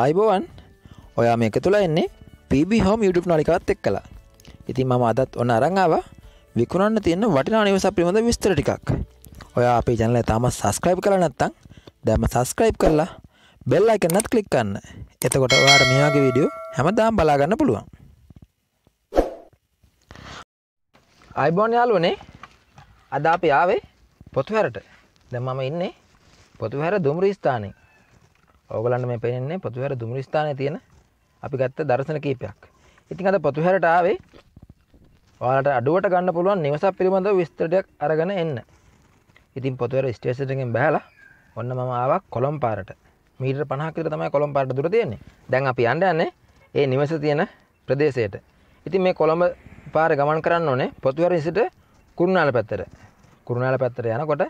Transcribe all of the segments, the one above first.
ආයිබෝවන් ඔයා මේක තුළ එන්නේ පිබි හෝම YouTube නලිකවත් එක් කලා ඉතින් මම අදත් ඔන්න අරංාව විකුණන්න තියන්න වටිනා නිවස පිළිබඳ විස්තර ටිකක් ඔයා අපි ජනල තාම සස්ක්‍රයිබ් කළ නැත්තං දැම සස්ක්‍රයිබ් කරලා බෙල්ලා එකන්නත් කලික් කන්න එතකොට ඔයාට මේවාගේ වීඩියෝ හැමදාම් බලාගන්න පුළුවන් අයිබෝන් යාලුවනේ අද අපි ආවේ පොතුහැරට දැම් මම ඉන්නේ පොතුහැර දුම්ර ස්ථානය ඕගලන්න මේ පෙනෙන්නේ පොතුහැර දුමරි ස්ථානය තියෙන අපි ගත්ත දර්ශන කීපයක් ඉතින් අද පොතුහැරට ආවේ ඔයාලට අඩුවට ගන්න පුළුවන් නිවසක් පිළිබඳව විස්තරයක් අරගෙන එන්න ඉතින් පොතුහැර ස්ටේෂන් එකෙන් බහැලා ඔන්න මම ආවා කොළඹ පාරට මීටර් 50ක් විතර තමයි කොළඹ පාරට දුර තියෙන්නේ දැන් අපි යන්න යන්නේ ඒ නිවස තියෙන ප්‍රදේශයට ඉතින් මේ කොළඹ පාර ගමන් කරන්න ඕනේ පොතුහැර ඉසිට කුරුණාල පැත්තට කුරුණාල පැත්තට යනකොට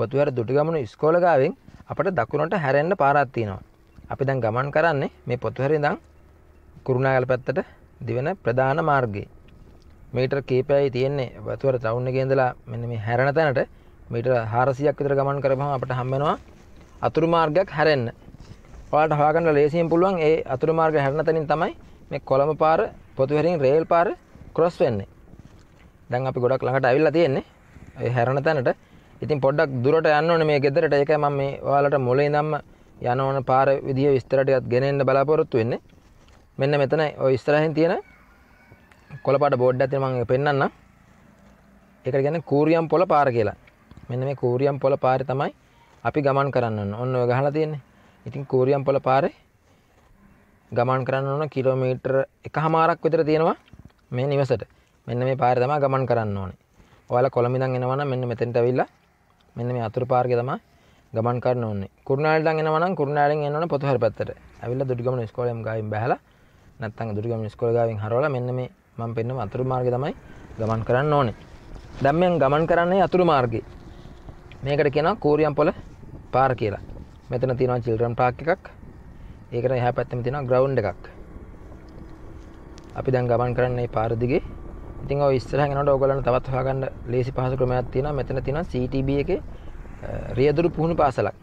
පොතුහැර දුටුගමුණු ඉස්කෝල ගාවෙන් අපට දකුණට හැරෙන්න්න පාරත් තියෙනවා. අපි දැන් ගමන් කරන්නේ මේ පොතුහැරි දං කුරුණාගල පැත්තට දිවෙන ප්‍රධාන මාර්ගයේ. මේටර් කේපයයි තියෙන්නේ වතුවර තවුන්න ගේදලා මෙන්න මේ හැරණ තැනට මීට හාරසියක් විතර ගමන් කරපහම අපට හම්බෙනවා අතුරු මාර්ගයක් හැරෙන්න්න. ඔයාට හාගන්න ලේසියෙන් පුළුවන් ඒ අතුරු මාර්ග හැරණ තැනින් තමයි මේ කොළඹ පාර පොතුහැරින් රේල් පාර ක්‍රොස් වෙන්නේ. දැන් අපි ගොඩක් ළඟට ඇවිල්ලා තියෙන්නේ ඒ හැරණ තැනට ඉතින් පොඩ්ඩක් දුරට යන්න ඕනේ මේ ගෙදරට ඒකයි මම මේ ඔයාලට මොලේ ඉඳන්ම යන ඕන පාර විදිය විස්තර ටිකක් ගෙනෙන්න බලාපොරොත්තු වෙන්නේ මෙන්න මෙතන ඔය ඉස්සරහින් තියෙන කොළපාට බෝඩ් එකක් තියෙනවා මම පෙන්නන්නම් ඒකට කියන්නේ කූරියම් පොළ පාර කියලා මෙන්න මේ කූරියම් පොළ පාරේ තමයි අපි ගමන් කරන්න ඕන ඔන්න ඔය ගහලා තියෙන්නේ ඉතින් කූරියම් පොළ පාරේ ගමන් කරන්න ඕන කිලෝමීටර් එකහමාරක් විතර තියෙනවා මේ නිවසට මෙන්න මේ පාර තමයි ගමන් කරන්න ඕනේ. ඔයාලා කොළඹ ඉඳන් එනවා නම් මෙන්න මෙතෙන්ට ඇවිල්ලා මෙන්න මේ අතුරු පාර්ග තම ගමන් කරන්න ඕන්නේ කුරුණාලට එනවනම් කුරුණාලෙන් එනවනම් පොතුහැර පැත්තට ඇවිල්ලා දුඩුගමන ඉස්කෝලේම ගාවින් බහැලා නැත්තම් දුඩුගමන ඉස්කෝල ගාවින් හරවලා මෙන්න මේ මම පෙන්නන අතුරු මාර්ගය තමයි ගමන් කරන්න ඕනේ දැන් මම ගමන් කරන්නේ අතුරු මාර්ගේ මේකට කියනවා කෝරියම්පොළ පාර කියලා මෙතන තියෙනවා චිල්ඩ්‍රන් පාක් එකක් ඒකට එහා පැත්තෙම තියෙනවා ග්‍රවුන්ඩ් එකක් අපි දැන් ගමන් කරන්නේ පාර දිගේ ඉතින් ඉස්සර හැනට ඔගලන තවත් හගන්න ලේසි පහසු ක්‍රමයක් තියෙන මෙතන තින CTB එක රියදුරු පුහුණු පාසලක්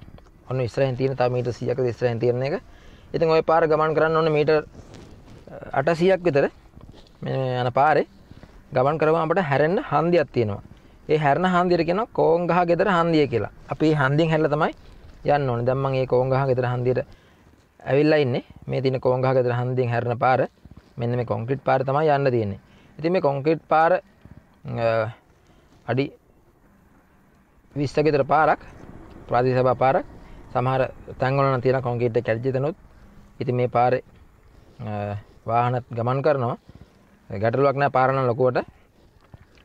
ඔන්න ඉස්රහ තියන තා මීට සියක දෙස්රහ තියරන එක ඉතින් ඔය පාර ගමන් කරන්න ඔන්න මීට අටසියක් විතර යන පාරේ ගමන් කරවාමට හැරෙන්න්න හන්දියක් තියෙනවා ඒ හැරණ හන්දිර කියෙන කෝංගහ ගෙතර හන්දිය කියලා අපි හන්දිින් හැල්ල තමයි යන්න ඕන දම්මන් ඒ කෝංගහ ගෙතර හන්දිට ඇවිල්ලා ඉන්න මේ තින කෝංගහ ගෙතර හන්දිින් හැරණ පාර මෙන්න මේ කොංක්‍රිට් පාර තමයි යන්න තියෙන්නේ ඉති මේ කොන්කෙට් පාර අඩි විස්සගෙතර පාරක් ප්‍රාතිසභා පාරක් සමහර තැංගලන තියෙන කොන්කෙට් කැල්ජිතනුත් ඉති මේ පාර වාහනත් ගමන් කරනවා ගැටලුවක්න පාරණ ලොකුවට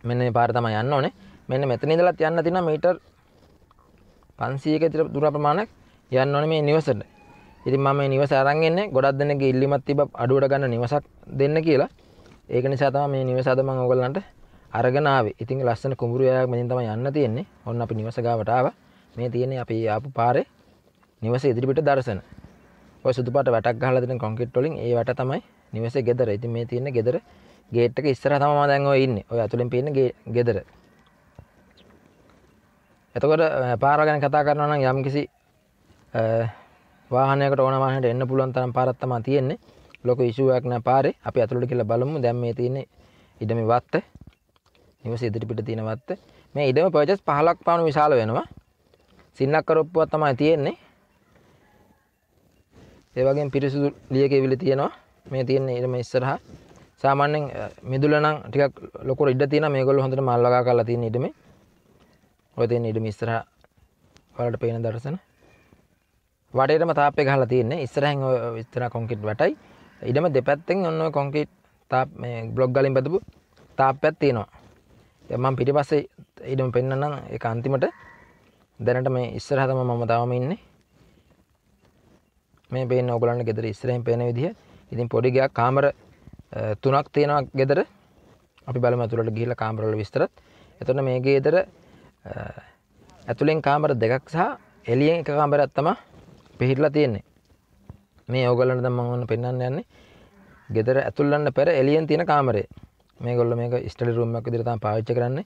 මෙන්න පාර තම යන්න ඕනේ මෙන්න මෙතන ඉදලත් යන්න තින මීටර් පන්සීක තිර දුර ප්‍රමාණක් යන්න ඕන මේ නිවසට ඉතින් මම නිවස අරන්ගෙන්නේ ගොඩක් දෙන්නගේ ඉල්ලිමත් තිබ අඩුවට ගන්න නිවසක් දෙන්න කියලා ඒක නිසා තම මේ නිවසාද මං ඕගලන්ට අරගනාවේ ඉතින් ලස්සන කුඹුරයක් මෙින් තම යන්න තියෙන්නේ ඔන්න අපි නිවසගාවටාව මේ තියෙන්නේ අපි ආපු පාරේ නිවස ඉදිරිපිට දර්ශන ඔය සුදුපට වැටක් ගහලා දෙන කොන්ක්‍රීට් වලින් ඒ වැට තමයි නිවසේ ගෙදර. ඉතින් මේ තියෙන ගෙදර ගේට් එක ඉස්සරහා තමයි මම දැන් ඔය ඉන්නේ. ඔය අතුලෙන් පේන ගෙදර. එතකොට පාර ගැන කතා කරනවා නම් යම්කිසි වාහනයකට ඕන වාහනයකට එන්න පුළුවන් තරම් පාරක් තමයි තියෙන්නේ. ලොක ඉශුවයක් නෑ පාරේ අපි ඇතුළට කියලා බලමු දැම් මේ තියෙන ඉඩම වත්ත නිවස ඉදිරිපිට තියෙනවත්ත මේ ඉඩම පර්ජස් පහලක් පානු විශාල වෙනවා සින්නක් කරොප්පුවත් තමයි තියෙන්නේ ඒවගේ පිරිසුදු ලියක විලි තියෙනවා මේ තියෙන්නේ ඉඩම ඉස්සරහා සාමාන්‍යෙන් මිදුලනම් ටිකක් ලොකට ඉඩ තියෙන මේගොල්ලෝ හොඳට මල්ලගා කරලා තියෙන ඉඩම ඔය තියෙන ඉඩම ඉස්සරහා වලට පේන දර්ශන වටේටම තාප්පේ ගහලා තියෙන්නේ ඉස්සරහින් ඔය ඉස්සරහා කොන්ක්‍රීට් වටයි ඉඩම දෙපැත්තෙන් ඔන්න කොන්කීට් තා බ්ලොග් ගලින් පැතුපු තාප්පැත් තියෙනවා යමන් පිටිපස්සේ ඉඩම පෙන්න්නම් එක අන්තිමට දැනට මේ ඉස්සර හතම මම තවම ඉන්නේ මේ පේන ඔගලන්න ගෙදර ඉස්සරෙන් පේන විදිහ ඉතින් පොඩිගයක් කාමර තුනක් තියෙනවා ගෙදර අපි බලම ඇතුළට ගිහිල කාමරල විස්තරත් එතන මේ ගෙදර ඇතුළෙන් කාමර දෙකක් සහ එලියෙන් එක කාමරත් තම පිහිටලා තියෙන්නේ මේ ඔගලන්ට මංවන්න පෙන්න්න යන්නේ ගෙදර ඇතුල්ලන්න පෙර එලියෙන් තියෙන කාමරේ මේ ගොල්ල මේක ස්ටඩි රුම්මක් දිරතා පාච්ච කරන්නේ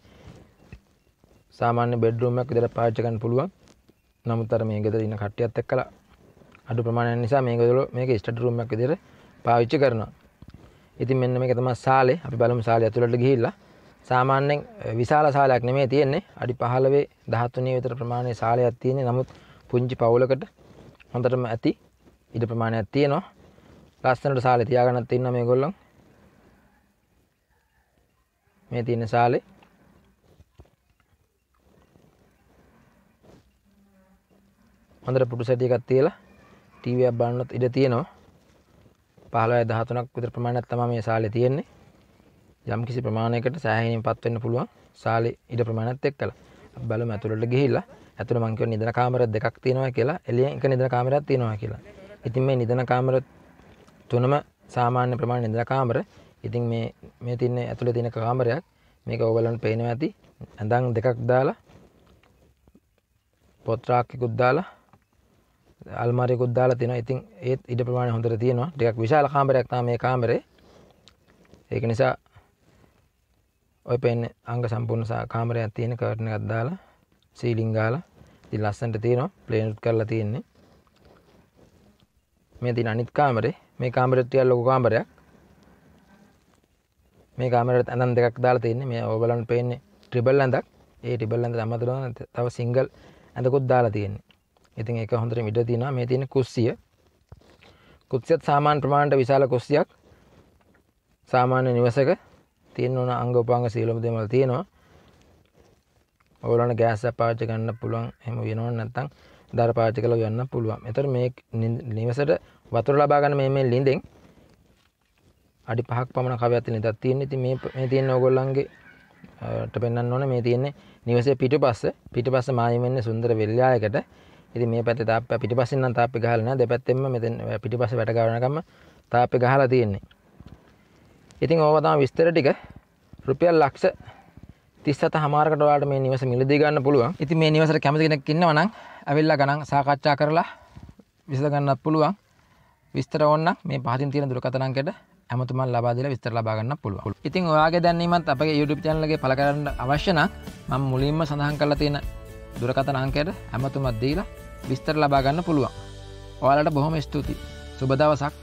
සාමාන්‍ය බෙඩ්රුම්මක් විදිර පාච්චකන් පුළුවන් නමුත්තර මේ ගෙදර ඉන්න කට්ටියත් එක් කලා අඩු ප්‍රමාණය නිසා මේ ගොල මේක ස්ටඩ රුම්මක් විදිර පාවිච්චි කරනවා ඉතින් මෙන්න මේ තම සාලේ අපි බලමු සාලේ ඇතුළට ගිහිල්ලා සාමාන්‍යයෙන් විශාල සාලයක් නෙමෙයි තියෙන්නේ අඩි 15 13 විතර ප්‍රමාණයේ සාලයක් තියෙන්නේ නමුත් පුංචි පවුලකට හොඳටම ඇති ඉඩ ප්‍රමාණයක් තියෙනවා ලස්සනට සාලේ තියාගන්නත් ඉන්න මේ ගොල්ලොන් මේ තියෙන සාලේ හොඳට පුටු සැටි එකක් තියලා ටීවී එකක් බලන්නත් ඉඩ තියෙනවා 15 13ක් විතර ප්‍රමාණයක් තමයි මේ සාලේ තියෙන්නේ යම් කිසි ප්‍රමාණයකට සෑහීමපත් වෙන්න පුළුවන් සාලේ ඉඩ ප්‍රමාණයත් එක්කලා අපි බලමු ඇතුළට ගිහිල්ලා ඇතුළ මං කියන්නේ නිදන කාමර දෙකක් තියෙනවා කියලා එළියෙන් එක නිදන කාමරයක් තියෙනවා කියලා ඉතින් මේ නිදන කාමර තුනම සාමාන්‍ය ප්‍රමාණ නිදන කාමර ඉතින් මේ මේ තින්නේ ඇතුළේ තියෙන කාමරයක් මේක ඕගලන්ට පේනවා ඇති ඇඳන් දෙකක් දාලා පොත් රාක්කයකුත් දාලා අල්මාරියකුත් දාලා තියෙනවා. ඉතින් ඒත් ඉඩ ප්‍රමාණය හොඳට තියෙනවා. ටිකක් විශාල කාමරයක් තමයි මේ කාමරේ. ඒක නිසා ඔය පේන්නේ අංග සම්පූර්ණ කාමරයක් තියෙන කර්ටන් එකක් දාලා සීලින් ගාලා ඉතින් ලස්සනට තියෙනවා. ප්ලේන් උත් කරලා තියෙන්නේ. මේ තින අනිත් කාමරේ මේ කාමරෙත් ටිකක් ලොකු කාමරයක්. මේ කාමරේට ඇඳන් දෙකක් දාලා තියෙන්නේ. මේ ඔය බලන්න පේන්නේ ට්‍රිබල් ඇඳක්. ඒ ට්‍රිබල් ඇඳ අමතරව තව සිංගල් ඇඳකුත් දාලා තියෙන්නේ. ඉතින් ඒක හොඳට මිඩ තියෙනවා. මේ තියෙන කුස්සිය. කුස්සියත් සාමාන්‍ය ප්‍රමාණයට විශාල කුස්සියක්. සාමාන්‍ය නිවසක තියෙන ඕන අංග උපාංග සියලුම දේවල් තියෙනවා. ඔයගොල්ලන්ට ගෑස් එකක් පාවිච්චි කරන්න පුළුවන්. එහෙම වෙනවනම් නැත්තම් ධාර පාච්චි කළ ගන්න පුළුවන් එතර මේ නිවසට වතුර ලබාගන්න මේ ලින්දෙන් අඩි පහක් පමණ කවඇති නිදත් තියන්නේ ති මේ තියෙන ඔගොල්ලන්ගේ ට පෙන්න්න ඕන මේ තියන්නේ නිවසේ පිට පස්ස පිට පස්ස මායමෙන්න්න සුන්දර වෙල්ලායකට ඉති මේ පැත තාප පිට පස්සන්න තාපි ගහලන දෙපැත්තෙම මෙත පිටි පස වැටගරනකම තාපි ගහලා තියෙන්නේ ඉතින් ඕවතම විස්තර ටික රුපියල් ලක්ෂ තිස්සත හමාරකටවාට මේ නිවස මිලදී ගන්න පුළුවන් ඉති මේ නිවසර කැමතිෙනක් ඉන්නවනම් ඇවිල්ලා ගණන් සාකච්ඡා කරලා විසඳගන්නත් පුළුවන්. විස්තර ඕන මේ පහතින් තියෙන දුරකථන අංකයට හැමතුමන් ලබා දීලා විස්තර ලබා ගන්න පුළුවන්. ඉතින් ඔයාගේ දැනීමත් අපගේ YouTube channel එකේ පළ කරන්න අවශ්‍ය නම් මම මුලින්ම සඳහන් කරලා තියෙන දුරකථන අංකයට හැමතුමක් දීලා විස්තර ලබා ගන්න පුළුවන්. ඔයාලට බොහොම ස්තුතියි. සුබ දවසක්.